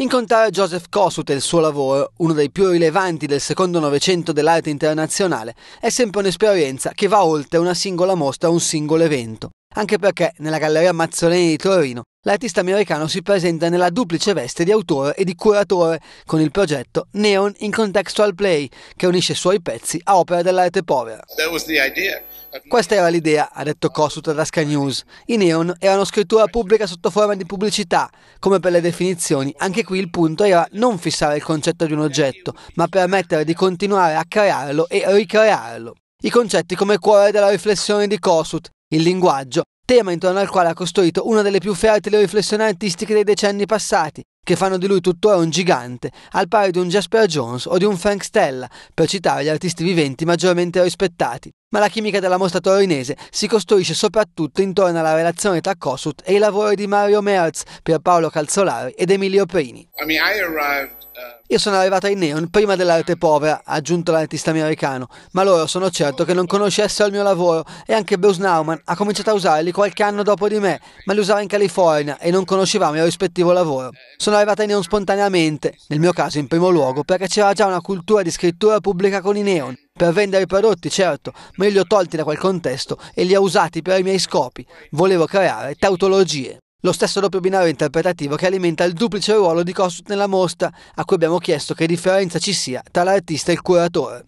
Incontrare Joseph Kossuth e il suo lavoro, uno dei più rilevanti del secondo novecento dell'arte internazionale, è sempre un'esperienza che va oltre una singola mostra o un singolo evento anche perché nella Galleria Mazzolini di Torino l'artista americano si presenta nella duplice veste di autore e di curatore con il progetto Neon in Contextual Play, che unisce i suoi pezzi a opera dell'arte povera. Questa era l'idea, ha detto Cossut ad Asca News. I neon erano scrittura pubblica sotto forma di pubblicità, come per le definizioni. Anche qui il punto era non fissare il concetto di un oggetto, ma permettere di continuare a crearlo e ricrearlo. I concetti come cuore della riflessione di Kossuth, il linguaggio, tema intorno al quale ha costruito una delle più fertili riflessioni artistiche dei decenni passati, che fanno di lui tuttora un gigante, al pari di un Jasper Jones o di un Frank Stella, per citare gli artisti viventi maggiormente rispettati. Ma la chimica della mostra torinese si costruisce soprattutto intorno alla relazione tra Kossuth e i lavori di Mario Merz, Pierpaolo Calzolari ed Emilio Prini. I mean, I arrived... Io sono arrivato ai neon prima dell'arte povera, ha aggiunto l'artista americano, ma loro sono certo che non conoscessero il mio lavoro e anche Bruce Nauman ha cominciato a usarli qualche anno dopo di me, ma li usava in California e non conoscevamo il rispettivo lavoro. Sono arrivato ai neon spontaneamente, nel mio caso in primo luogo, perché c'era già una cultura di scrittura pubblica con i neon, per vendere i prodotti, certo, ma io li ho tolti da quel contesto e li ho usati per i miei scopi. Volevo creare tautologie. Lo stesso doppio binario interpretativo che alimenta il duplice ruolo di Kossuth nella mostra, a cui abbiamo chiesto che differenza ci sia tra l'artista e il curatore.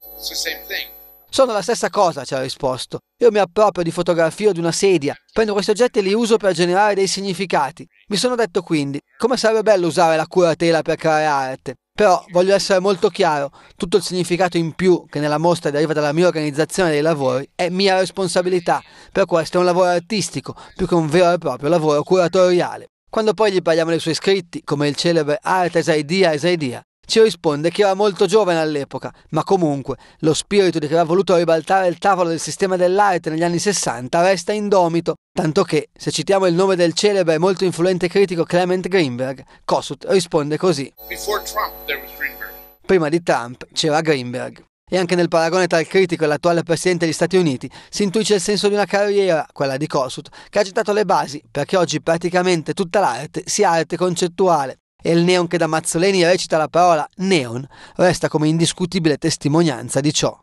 Sono la stessa cosa, ci ha risposto. Io mi approprio di fotografia o di una sedia, prendo questi oggetti e li uso per generare dei significati. Mi sono detto quindi, come sarebbe bello usare la curatela per creare arte? Però voglio essere molto chiaro, tutto il significato in più che nella mostra deriva dalla mia organizzazione dei lavori è mia responsabilità, per questo è un lavoro artistico più che un vero e proprio lavoro curatoriale. Quando poi gli parliamo dei suoi scritti, come il celebre Arte Zaidia e Zaidia, ci risponde che era molto giovane all'epoca, ma comunque lo spirito di chi aveva voluto ribaltare il tavolo del sistema dell'arte negli anni 60 resta indomito, tanto che, se citiamo il nome del celebre e molto influente critico Clement Greenberg, Kossuth risponde così. Prima di Trump c'era Greenberg. E anche nel paragone tra il critico e l'attuale presidente degli Stati Uniti si intuisce il senso di una carriera, quella di Kossuth, che ha gettato le basi perché oggi praticamente tutta l'arte sia arte concettuale, e il neon che da Mazzoleni recita la parola neon resta come indiscutibile testimonianza di ciò.